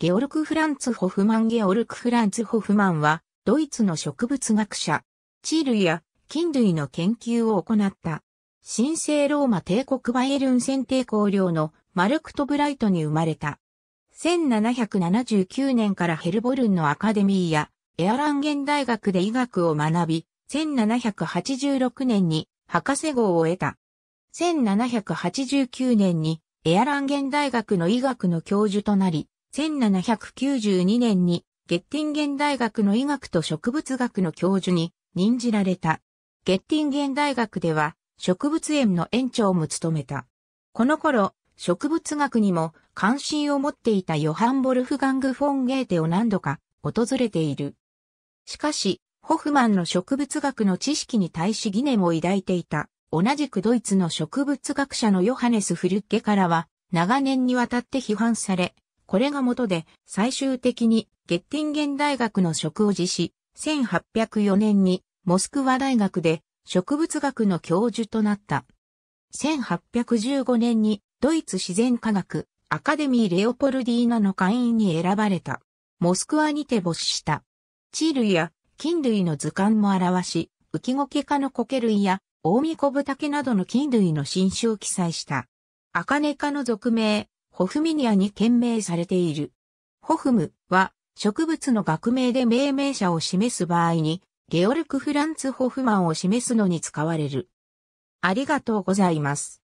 ゲオルク・フランツ・ホフマンゲオルク・フランツ・ホフマンは、ドイツの植物学者、地類や菌類の研究を行った。神聖ローマ帝国バイエルン選定公領のマルクト・ブライトに生まれた。1779年からヘルボルンのアカデミーやエアランゲン大学で医学を学び、1786年に博士号を得た。1789年にエアランゲン大学の医学の教授となり、1792年にゲッティンゲン大学の医学と植物学の教授に任じられた。ゲッティンゲン大学では植物園の園長も務めた。この頃、植物学にも関心を持っていたヨハン・ボルフガング・フォン・ゲーテを何度か訪れている。しかし、ホフマンの植物学の知識に対し疑念を抱いていた、同じくドイツの植物学者のヨハネス・フルッケからは、長年にわたって批判され、これが元で、最終的にゲッティンゲン大学の職を辞し、1804年にモスクワ大学で植物学の教授となった。1815年にドイツ自然科学アカデミーレオポルディーナの会員に選ばれた。モスクワにて没した。地類や菌類の図鑑も表し、浮ゴケ科のコケ類や大見小ブタケなどの菌類の新種を記載した。アカネ科の属名、ホフミニアに懸名されている。ホフムは植物の学名で命名者を示す場合に、ゲオルク・フランツ・ホフマンを示すのに使われる。ありがとうございます。